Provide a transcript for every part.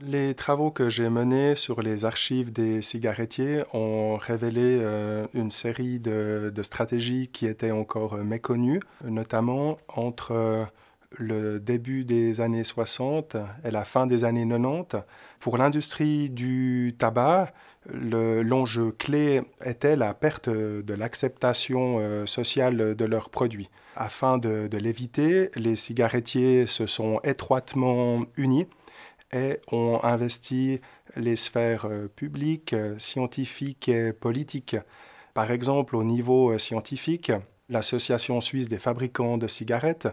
Les travaux que j'ai menés sur les archives des cigarettiers ont révélé euh, une série de, stratégies qui étaient encore euh, méconnues, notamment entre euh, le début des années 60 et la fin des années 90. Pour l'industrie du tabac, l'enjeu clé était la perte de l'acceptation sociale de leurs produits. Afin de l'éviter, les cigarettiers se sont étroitement unis et ont investi les sphères euh, publiques, euh, scientifiques et politiques. Par exemple, au niveau euh, scientifique, l'Association suisse des fabricants de cigarettes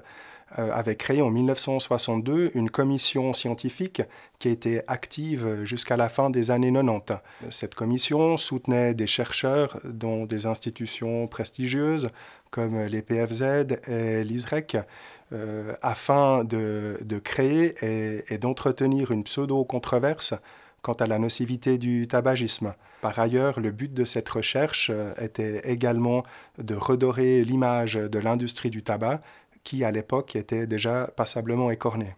avait créé en 1962 une commission scientifique qui était active jusqu'à la fin des années 90. Cette commission soutenait des chercheurs dans des institutions prestigieuses comme les PFZ et l'ISREC euh, afin de, créer et, d'entretenir une pseudo-controverse quant à la nocivité du tabagisme. Par ailleurs, le but de cette recherche euh, était également de redorer l'image de l'industrie du tabac qui, à l'époque, était déjà passablement écornée.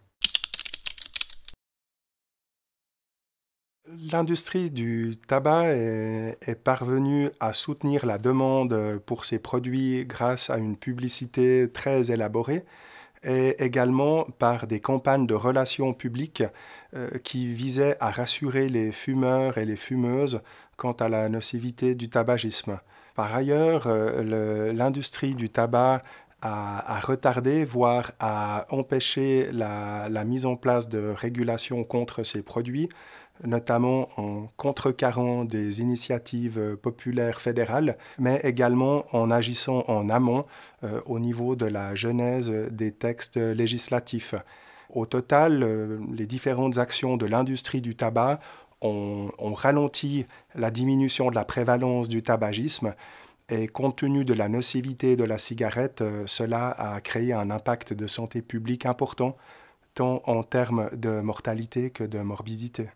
L'industrie du tabac est, parvenue à soutenir la demande pour ses produits grâce à une publicité très élaborée, et également par des campagnes de relations publiques euh, qui visaient à rassurer les fumeurs et les fumeuses quant à la nocivité du tabagisme. Par ailleurs, euh, l'industrie du tabac a retardé, voire a empêché la, la, mise en place de régulations contre ces produits, notamment en contrecarrant des initiatives euh, populaires fédérales, mais également en agissant en amont euh, au niveau de la genèse des textes législatifs. Au total, euh, les différentes actions de l'industrie du tabac ont, ralenti la diminution de la prévalence du tabagisme, et compte tenu de la nocivité de la cigarette, cela a créé un impact de santé publique important, tant en termes de mortalité que de morbidité.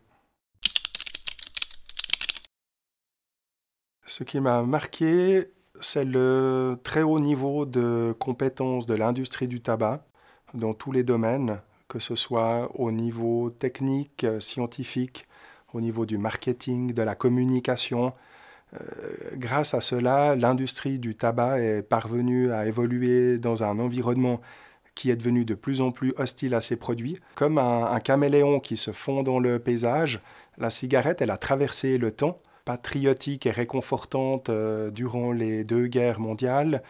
Ce qui m'a marqué, c'est le très haut niveau de compétence de l'industrie du tabac dans tous les domaines, que ce soit au niveau technique, euh, scientifique, au niveau du marketing, de la communication. Euh, grâce à cela, l'industrie du tabac est parvenue à évoluer dans un environnement qui est devenu de plus en plus hostile à ses produits. Comme un caméléon qui se fond dans le paysage, la cigarette, elle a traversé le temps patriotique et réconfortante euh, durant les deux guerres mondiales,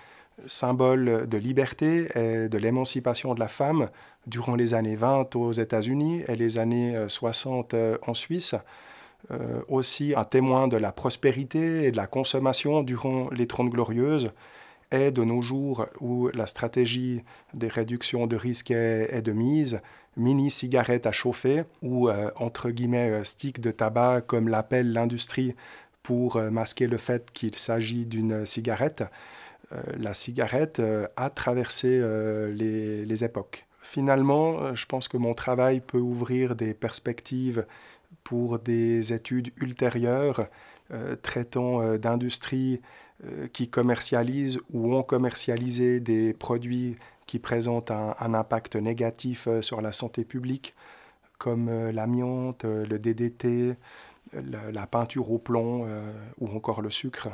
symbole de liberté et de l'émancipation de la femme durant les années 20 aux États-Unis et les années 60 euh, euh, en Suisse. aussi un témoin de la prospérité et de la consommation durant les Trente Glorieuses, est de nos jours où la stratégie des réductions de risque est, de mise, mini cigarette à chauffer ou euh, entre guillemets euh, stick de tabac comme l'appelle l'industrie pour euh, masquer le fait qu'il s'agit d'une cigarette, la cigarette a traversé les, les époques. Finalement, je pense que mon travail peut ouvrir des perspectives pour des études ultérieures euh, traitant euh, d'industries euh, qui commercialisent ou ont commercialisé des produits qui présentent un, impact négatif sur la santé publique, comme l'amiante, le DDT, la peinture au plomb ou encore le sucre.